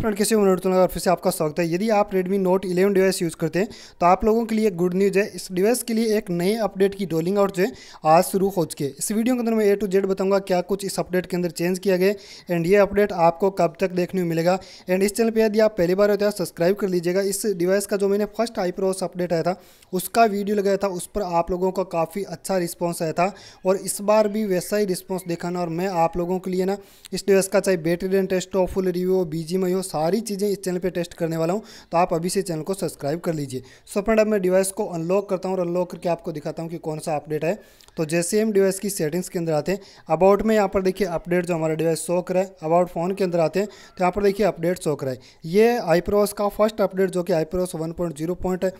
friend किसी minute और फिर से आपका स्वागत है यदि आप Redmi Note 11 डिवाइस यूज़ करते हैं तो आप लोगों के लिए गुड न्यूज़ है इस डिवाइस के लिए एक नए अपडेट की डोलिंग आउट जो है आज शुरू हो चुके इस वीडियो के अंदर मैं ए टू जेड बताऊंगा क्या कुछ इस अपडेट के अंदर चेंज किया गया एंड ये अपडेट आपको कब तक देखने को मिलेगा एंड इस चैनल पर यदि आप पहली बार होते हैं सब्सक्राइब कर लीजिएगा इस डिवाइस का जो मैंने फर्स्ट प्रोस अपडेट आया था उसका वीडियो लगाया था उस पर आप लोगों का काफ़ी अच्छा रिस्पॉन्स आया था और इस बार भी वैसा ही रिस्पॉन्स देखाना और मैं आप लोगों के लिए ना इस डिवाइस का चाहे बैटरी टेस्ट हो फुल रिव्यू हो बीजी में हो सारी चीज़ें इस चैनल पर टेस्ट करने वाला हूँ तो आप अभी से चैनल को सब्सक्राइब कर लीजिए सो फ्रेंड अब मैं डिवाइस को अनलॉक करता हूँ और अनलॉक करके आपको दिखाता हूँ कि कौन सा अपडेट है तो जैसे हम डिवाइस की सेटिंग्स के अंदर आते हैं अबाउट में यहाँ पर देखिए अपडेट जो हमारा डिवाइस शो कर रहा है अबाउट फ़ोन के अंदर आते हैं तो यहाँ पर देखिए अपडेट शो कर रहा है ये आईप्रोस का फर्स्ट अपडेट जो कि आईप्रोस वन पॉइंट जीरो पॉइंट है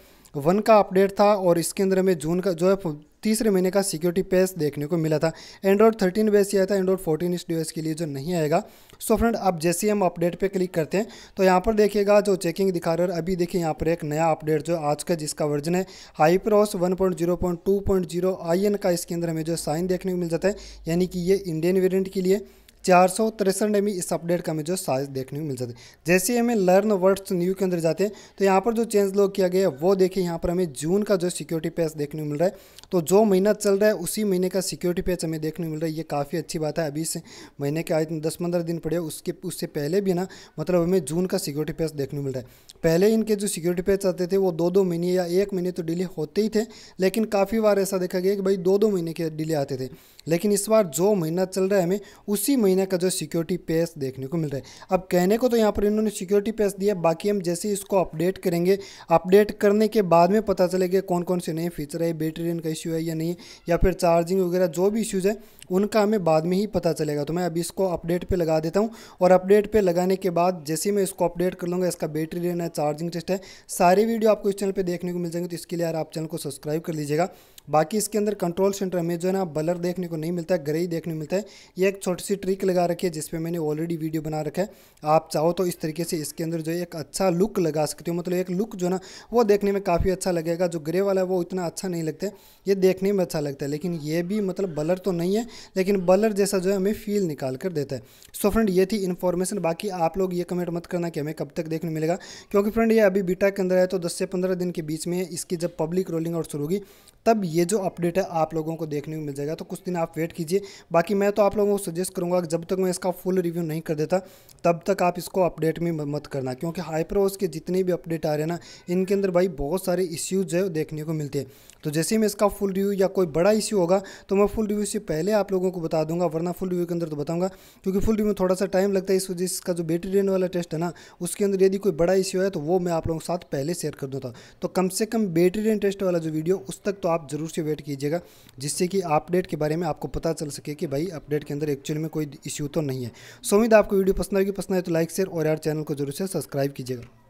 वन का अपडेट था और इसके अंदर हमें जून का जो है तीसरे महीने का सिक्योरिटी पेस देखने को मिला था एंड्रॉयड थर्टीन बेस ही आया था एंड्रॉयड फोर्टीन इस डिवाइस के लिए जो नहीं आएगा सो फ्रेंड अब जैसे हम अपडेट पे क्लिक करते हैं तो यहाँ पर देखिएगा जो चेकिंग दिखा रहे हैं अभी देखिए यहाँ पर एक नया अपडेट जो आज का जिसका वर्जन है प्रोस one point zero point two point zero आई एन का इसके अंदर हमें जो साइन देखने को मिल जाता है यानी कि ये इंडियन वेरियंट के लिए चार सौ तिरसठ एम इस अपडेट का हमें जो साइज देखने को मिल जाता है जैसे ही हमें लर्न वर्ड्स न्यू के अंदर जाते हैं तो यहाँ पर जो चेंज लॉग किया गया है वो देखिए यहाँ पर हमें जून का जो सिक्योरिटी पैच देखने को मिल रहा है तो जो महीना चल रहा है उसी महीने का सिक्योरिटी पैच हमें देखने को मिल रहा है ये काफ़ी अच्छी बात है अभी इस महीने के आज दस पंद्रह दिन पड़े उसके उससे पहले भी ना मतलब हमें जून का सिक्योरिटी पैच देखने को मिल रहा है पहले इनके जो सिक्योरिटी पैच आते थे वो दो दो महीने या एक महीने तो डिले होते ही थे लेकिन काफ़ी बार ऐसा देखा गया कि भाई दो दो महीने के डिले आते थे लेकिन इस बार जो महीना चल रहा है हमें उसी महीने महीने का जो सिक्योरिटी पेस देखने को मिल रहा है अब कहने को तो यहाँ पर इन्होंने सिक्योरिटी पेस दिया बाकी हम जैसे इसको अपडेट करेंगे अपडेट करने के बाद में पता चलेगा कौन कौन से नए फीचर है बैटरी रेन का इश्यू है या नहीं या फिर चार्जिंग वगैरह जो भी इश्यूज़ है उनका हमें बाद में ही पता चलेगा तो मैं अभी इसको अपडेट पर लगा देता हूँ और अपडेट पर लगाने के बाद जैसे मैं इसको अपडेट कर लूँगा इसका बैटरी रेन है चार्जिंग टेस्ट है सारे वीडियो आपको इस चैनल पर देखने को मिल जाएंगे तो इसके लिए यार आप चैनल को सब्सक्राइब कर लीजिएगा बाकी इसके अंदर कंट्रोल सेंटर में जो है ना बलर देखने को नहीं मिलता है ग्रे ही देखने को मिलता है ये एक छोटी सी ट्रिक लगा रखी है जिसपे मैंने ऑलरेडी वीडियो बना रखा है आप चाहो तो इस तरीके से इसके अंदर जो है एक अच्छा लुक लगा सकते हो मतलब एक लुक जो ना वो देखने में काफ़ी अच्छा लगेगा जो ग्रे वाला है वो इतना अच्छा नहीं लगता ये देखने में अच्छा लगता है लेकिन ये भी मतलब बलर तो नहीं है लेकिन बलर जैसा जो है हमें फील निकाल कर देता है सो फ्रेंड ये थी इन्फॉर्मेशन बाकी आप लोग ये कमेंट मत करना कि हमें कब तक देखने मिलेगा क्योंकि फ्रेंड ये अभी बीटा के अंदर है तो दस से पंद्रह दिन के बीच में इसकी जब पब्लिक रोलिंग आउट शुरू होगी तब ये जो अपडेट है आप लोगों को देखने को मिल जाएगा तो कुछ दिन आप वेट कीजिए बाकी मैं तो आप लोगों को सजेस्ट करूँगा जब तक मैं इसका फुल रिव्यू नहीं कर देता तब तक आप इसको अपडेट में मत करना क्योंकि हाइपरओस के जितने भी अपडेट आ रहे हैं ना इनके अंदर भाई बहुत सारे इश्यूज है देखने को मिलते हैं तो जैसे ही मैं इसका फुल रिव्यू या कोई बड़ा इश्यू होगा तो मैं फुल रिव्यू से पहले आप लोगों को बता दूंगा वरना फुल रिव्यू के अंदर तो बताऊंगा क्योंकि फुल रिव्यू में थोड़ा सा टाइम लगता है इस वजह से इसका जो बैटरी रेंट वाला टेस्ट है ना उसके अंदर यदि कोई बड़ा इश्यू है तो वो मैं आप लोगों के साथ पहले शेयर कर दूँगा तो कम से कम बैटरी रेन टेस्ट वाला जो वीडियो उस तक तो आप ज़रूर से वेट कीजिएगा जिससे कि अपडेट के बारे में आपको पता चल सके कि भाई अपडेट के अंदर एक्चुअली में कोई इश्यू तो नहीं है सो उम्मीद आपको वीडियो पसंद आएगी पसंद आए तो लाइक शेयर और यार चैनल को जरूर से सब्सक्राइब कीजिएगा